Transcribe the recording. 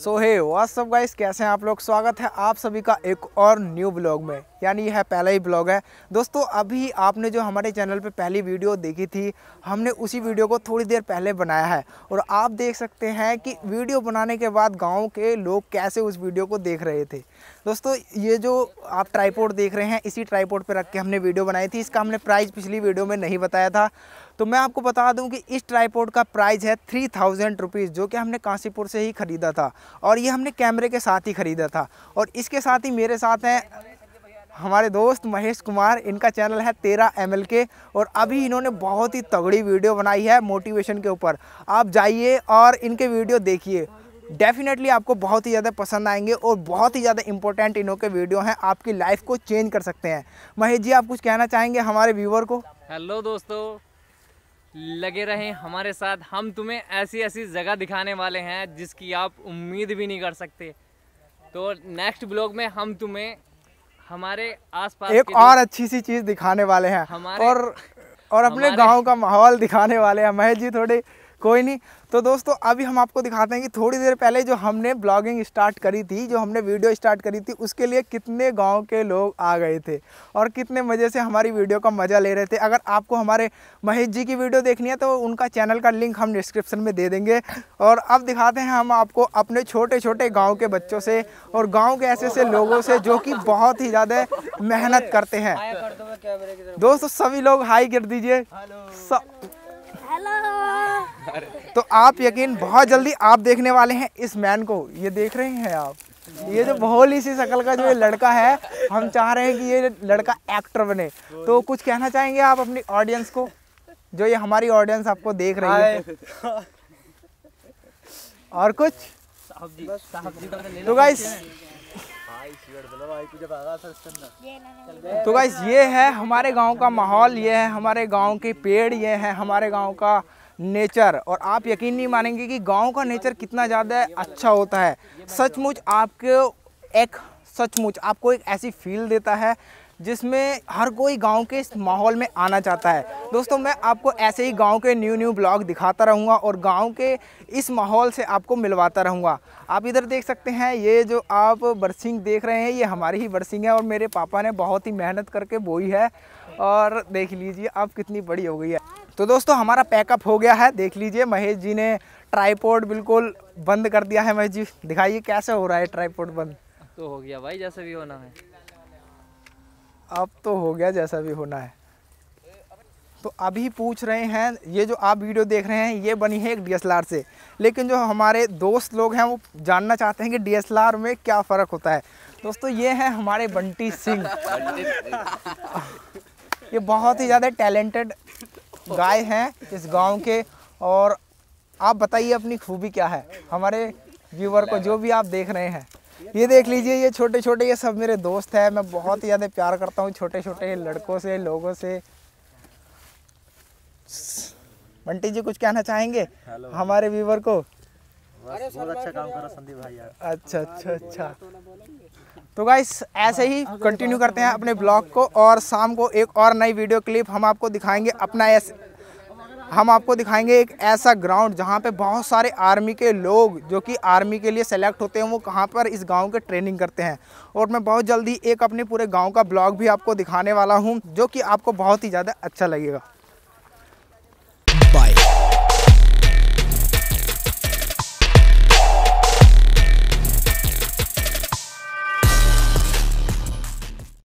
सो हे WhatsApp guys कैसे हैं आप लोग स्वागत है आप सभी का एक और न्यू ब्लॉग में यानी यह पहला ही ब्लॉग है दोस्तों अभी आपने जो हमारे चैनल पर पहली वीडियो देखी थी हमने उसी वीडियो को थोड़ी देर पहले बनाया है और आप देख सकते हैं कि वीडियो बनाने के बाद गाँव के लोग कैसे उस वीडियो को देख रहे थे दोस्तों ये जो आप ट्राईपोर्ट देख रहे हैं इसी ट्राईपोर्ट पर रख के हमने वीडियो बनाई थी इसका हमने प्राइस पिछली वीडियो में नहीं बताया था तो मैं आपको बता दूं कि इस ट्राईपोर्ट का प्राइस है थ्री थाउजेंड रुपीज़ जो कि हमने कांसीपुर से ही ख़रीदा था और ये हमने कैमरे के साथ ही ख़रीदा था और इसके साथ ही मेरे साथ हैं हमारे दोस्त महेश कुमार इनका चैनल है तेरा एम और अभी इन्होंने बहुत ही तगड़ी वीडियो बनाई है मोटिवेशन के ऊपर आप जाइए और इनके वीडियो देखिए डेफिनेटली आपको बहुत ही ज़्यादा पसंद आएंगे और बहुत ही ज़्यादा इंपॉर्टेंट इन्हों के वीडियो हैं आपकी लाइफ को चेंज कर सकते हैं महेश जी आप कुछ कहना चाहेंगे हमारे व्यूवर को हेलो दोस्तों लगे रहें हमारे साथ हम तुम्हें ऐसी ऐसी जगह दिखाने वाले हैं जिसकी आप उम्मीद भी नहीं कर सकते तो नेक्स्ट ब्लॉग में हम तुम्हें हमारे आसपास एक और अच्छी सी चीज दिखाने वाले हैं और और अपने गांव का माहौल दिखाने वाले हैं महेश जी थोड़ी कोई नहीं तो दोस्तों अभी हम आपको दिखाते हैं कि थोड़ी देर पहले जो हमने ब्लॉगिंग स्टार्ट करी थी जो हमने वीडियो स्टार्ट करी थी उसके लिए कितने गांव के लोग आ गए थे और कितने मज़े से हमारी वीडियो का मज़ा ले रहे थे अगर आपको हमारे महेश जी की वीडियो देखनी है तो उनका चैनल का लिंक हम डिस्क्रिप्शन में दे देंगे और अब दिखाते हैं हम आपको अपने छोटे छोटे गाँव के बच्चों से और गाँव के ऐसे ऐसे लोगों से जो कि बहुत ही ज़्यादा मेहनत करते हैं दोस्तों सभी लोग हाई कर दीजिए हेलो तो आप यकीन बहुत जल्दी आप देखने वाले हैं इस मैन को ये देख रहे हैं आप ये जो भोली सी शकल का जो ये लड़का है हम चाह रहे हैं कि ये लड़का एक्टर बने तो कुछ कहना चाहेंगे आप अपनी ऑडियंस को जो ये हमारी ऑडियंस आपको देख रही है और कुछ तो गाइस तो गाइस ये है हमारे गांव का माहौल ये है हमारे गांव के पेड़ ये है हमारे गांव का नेचर और आप यकीन नहीं मानेंगे कि गांव का नेचर कितना ज़्यादा अच्छा होता है सचमुच आपको एक सचमुच आपको एक ऐसी फील देता है जिसमें हर कोई गांव के इस माहौल में आना चाहता है दोस्तों मैं आपको ऐसे ही गांव के न्यू न्यू ब्लॉग दिखाता रहूँगा और गांव के इस माहौल से आपको मिलवाता रहूँगा आप इधर देख सकते हैं ये जो आप बरसिंग देख रहे हैं ये हमारी ही बरसिंग है और मेरे पापा ने बहुत ही मेहनत करके बोई है और देख लीजिए आप कितनी बड़ी हो गई है तो दोस्तों हमारा पैकअप हो गया है देख लीजिए महेश जी ने ट्राईपोर्ड बिल्कुल बंद कर दिया है महेश जी दिखाइए कैसे हो रहा है ट्राईपोर्ड बंद तो हो गया भाई जैसा भी होना है अब तो हो गया जैसा भी होना है तो अभी पूछ रहे हैं ये जो आप वीडियो देख रहे हैं ये बनी है एक डी से लेकिन जो हमारे दोस्त लोग हैं वो जानना चाहते हैं कि डी में क्या फ़र्क होता है दोस्तों ये हैं हमारे बंटी सिंह ये बहुत ही ज़्यादा टैलेंटेड गाय हैं इस गांव के और आप बताइए अपनी खूबी क्या है हमारे व्यूवर को जो भी आप देख रहे हैं ये देख लीजिए ये छोटे छोटे ये सब मेरे दोस्त हैं मैं बहुत ही ज़्यादा प्यार करता हूँ छोटे छोटे लड़कों से लोगों से बंटी जी कुछ कहना चाहेंगे हमारे व्यूवर को बहुत अच्छा काम करो संदीप भाई यार अच्छा अच्छा हाँ, अच्छा तो गाइस ऐसे ही कंटिन्यू तो करते हैं अपने ब्लॉग को और शाम को एक और नई वीडियो क्लिप हम आपको दिखाएंगे अपना ऐसे हम आपको दिखाएंगे एक ऐसा ग्राउंड जहाँ पे बहुत सारे आर्मी के लोग जो कि आर्मी के लिए सेलेक्ट होते हैं वो कहाँ पर इस गांव के ट्रेनिंग करते हैं और मैं बहुत जल्दी एक अपने पूरे गांव का ब्लॉग भी आपको दिखाने वाला हूँ जो कि आपको बहुत ही ज़्यादा अच्छा लगेगा